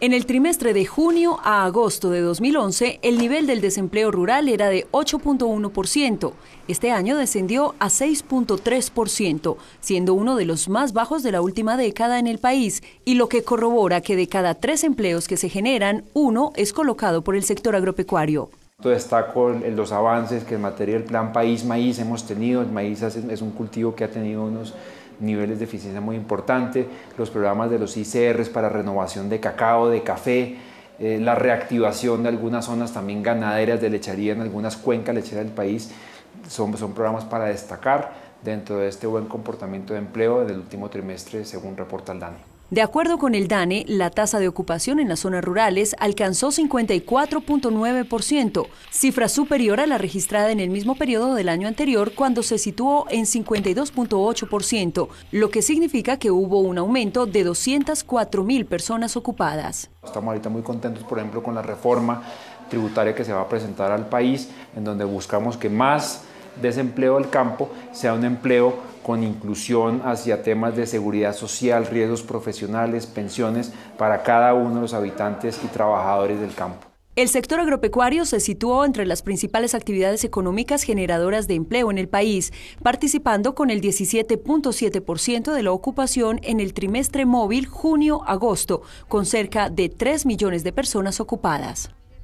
En el trimestre de junio a agosto de 2011, el nivel del desempleo rural era de 8.1%. Este año descendió a 6.3%, siendo uno de los más bajos de la última década en el país, y lo que corrobora que de cada tres empleos que se generan, uno es colocado por el sector agropecuario. Destaco los avances que en materia del plan País Maíz hemos tenido. El maíz es un cultivo que ha tenido unos niveles de eficiencia muy importantes, los programas de los ICRs para renovación de cacao, de café, eh, la reactivación de algunas zonas también ganaderas de lechería en algunas cuencas lecheras del país, son, son programas para destacar dentro de este buen comportamiento de empleo del último trimestre según reporta el DANI. De acuerdo con el DANE, la tasa de ocupación en las zonas rurales alcanzó 54.9%, cifra superior a la registrada en el mismo periodo del año anterior cuando se situó en 52.8%, lo que significa que hubo un aumento de 204.000 personas ocupadas. Estamos ahorita muy contentos, por ejemplo, con la reforma tributaria que se va a presentar al país, en donde buscamos que más desempleo del campo sea un empleo con inclusión hacia temas de seguridad social, riesgos profesionales, pensiones para cada uno de los habitantes y trabajadores del campo. El sector agropecuario se situó entre las principales actividades económicas generadoras de empleo en el país, participando con el 17.7% de la ocupación en el trimestre móvil junio-agosto, con cerca de 3 millones de personas ocupadas.